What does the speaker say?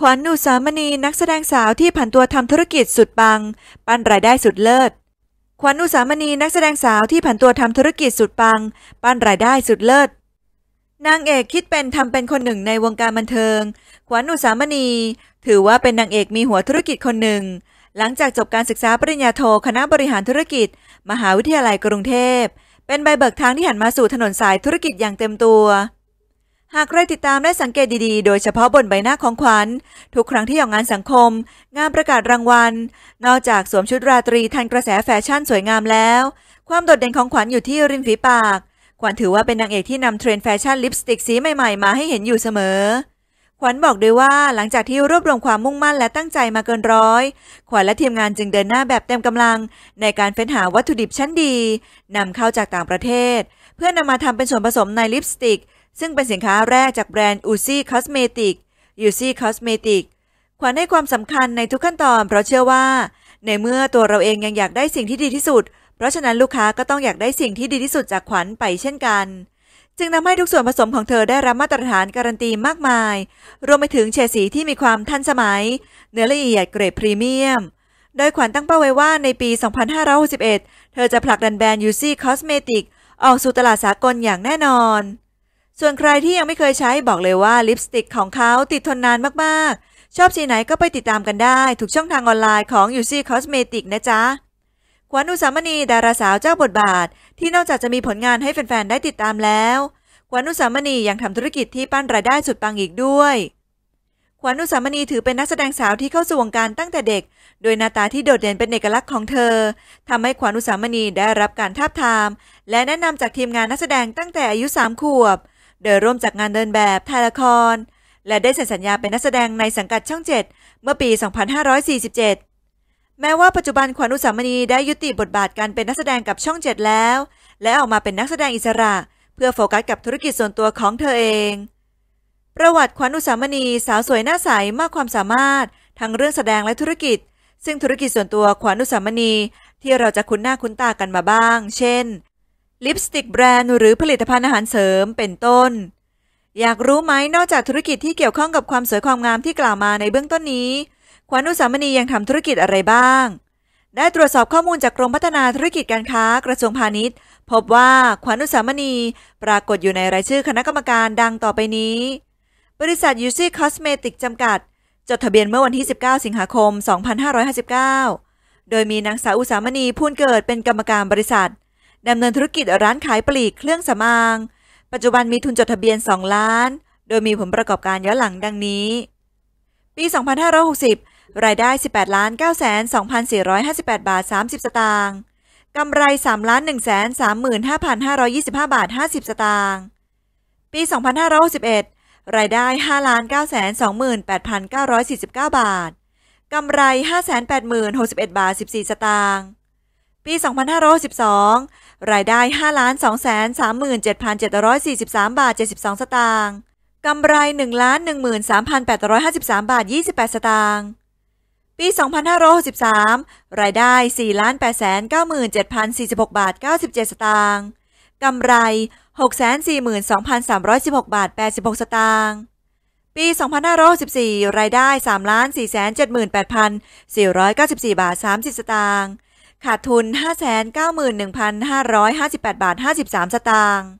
ขวัญอุสามณีนักแสดงสาวที่ผันตัวทำธุรกิจสุดปัง ปั้นรายได้สุดเลิศขวัญอุสามณีนักแสดงสาวที่ผันตัวทำธุรกิจสุดปังปั้นรายได้สุดเลิศนางเอกคิดเป็นทำเป็นคนหนึ่งในวงการบันเทิงขวัญอุสามณีถือว่าเป็นนางเอกมีหัวธุรกิจคนหนึ่ง หลังจากจบการศึกษาปริญญาโทคณะบริหารธุรกิจ มหาวิทยาลัยกรุงเทพ เป็นใบเบิกทางที่หันมาสู่ถนนสายธุรกิจอย่างเต็มตัวหากใครติดตามและสังเกตดีๆ โดยเฉพาะบนใบหน้าของขวัญทุกครั้งที่ออกงานสังคมงานประกาศรางวัล นอกจากสวมชุดราตรีทันกระแสแฟชั่นสวยงามแล้ว ความโดดเด่นของขวัญอยู่ที่ริมฝีปากขวัญถือว่าเป็นนางเอกที่นำเทรนด์แฟชั่นลิปสติกสีใหม่ๆ มาให้เห็นอยู่เสมอ ขวัญบอกด้วยว่าหลังจากที่รวบรวมความมุ่งมั่นและตั้งใจมาเกินร้อยขวัญและทีมงานจึงเดินหน้าแบบเต็มกำลัง ในการเฟ้นหาวัตถุดิบชั้นดีนำเข้าจากต่างประเทศ เพื่อนำมาทำเป็นส่วนผสมในลิปสติกซึ่งเป็นสินค้าแรกจากแบรนด์อูซี่คอสเมติกยูซี่คอสเมติกขวัญให้ความสำคัญในทุกขั้นตอน เพราะเชื่อว่า ในเมื่อตัวเราเองยังอยากได้สิ่งที่ดีที่สุด เพราะฉะนั้นลูกค้าก็ต้องอยากได้สิ่งที่ดีที่สุดจากขวัญไปเช่นกัน จึงทำให้ทุกส่วนผสมของเธอได้รับมาตรฐานการันตีมากมาย รวมไปถึงเฉดสีที่มีความทันสมัย เนื้อละเอียดเกรดพรีเมียม โดยขวัญตั้งเป้าไว้ว่าในปี 2561 เธอจะผลักดันแบรนด์ยูซี่คอสเมติกออกสู่ตลาดสากลอย่างแน่นอนส่วนใครที่ยังไม่เคยใช้บอกเลยว่าลิปสติก ของเขาติดทนนานมากๆ ชอบสีไหนก็ไปติดตามกันได้ทุกช่องทางออนไลน์ของ UC Cosmetic นะจ๊ะขวัญอุสามณีดาราสาวเจ้าบทบาท ที่นอกจากจะมีผลงานให้แฟน ๆ ได้ติดตามแล้วขวัญอุสามณียังทำธุรกิจที่ปั้นรายได้สุดปังอีกด้วย ขวัญอุสามณีถือเป็นนักแสดงสาวที่เข้าสู่วงการตั้งแต่เด็กโดยหน้าตาที่โดดเด่นเป็นเอกลักษณ์ของเธอ ทำให้ขวัญอุสามณีได้รับการทาบทามและแนะนำจากทีมงานนักแสดงตั้งแต่อายุ3ขวบโดยร่วมจากงานเดินแบบถ่ายละคร และได้เซ็นสัญญาเป็นนักแสดงในสังกัดช่อง 7 เมื่อปี 2547 แม้ว่าปัจจุบันขวัญอุสามณีได้ยุติบทบาทการเป็นนักแสดงกับช่อง7แล้ว และออกมาเป็นนักแสดงอิสระ เพื่อโฟกัสกับธุรกิจส่วนตัวของเธอเอง ประวัติขวัญอุสามณีสาวสวยหน้าใสมากความสามารถทั้งเรื่องแสดงและธุรกิจ ซึ่งธุรกิจส่วนตัวขวัญอุสามณีที่เราจะคุ้นหน้าคุ้นตากันมาบ้าง เช่นลิปสติกแบรนด์หรือผลิตภัณฑ์อาหารเสริม เป็นต้น อยากรู้ไหม นอกจากธุรกิจที่เกี่ยวข้องกับความสวยความงามที่กล่าวมาในเบื้องต้นนี้ขวัญอุสามณียังทำธุรกิจอะไรบ้าง ได้ตรวจสอบข้อมูลจากกรมพัฒนาธุรกิจการค้ากระทรวงพาณิชย์พบว่าขวัญอุสามณีปรากฏอยู่ในรายชื่อคณะกรรมการดังต่อไปนี้ บริษัทยูซี่คอสเมติกจำกัด จดทะเบียนเมื่อวันที่ 19 สิงหาคม 2559 โดยมีนางสาวอุสามณีพูนเกิดเป็นกรรมการบริษัทดำเนินธุรกิจร้านขายปลีกเครื่องสำอาง ปัจจุบันมีทุนจดทะเบียน 2 ล้าน โดยมีผลประกอบการย้อนหลังดังนี้ ปี 2560 รายได้ 18ล้าน9 2 4 5 8 บาท 30 สตางค์กำไร3ล้าน1 3 5 5 2 5 บาท 50 สตางค์ปี 2561 รายได้5ล้าน9 2 8 9 4 9 บาท กำไร 5 8 0 6 1 บาท 14 สตางค์ปี 2512 รายได้ 5 2 3 7 7 4 3 บาท 72 สตางค์ กำไร 1 1 3 8 5 3 บาท 28 สตางค์ ปี 2563รายได้ 4 8 9 7 4 6 บาท 97 สตางค์ กำไร 642,316 บาท 86 สตางค์ ปี 2564รายได้ 3 4 7 8 4 9 4 บาท 30 สตางค์ขาดทุน591,558บาท53 สตางค์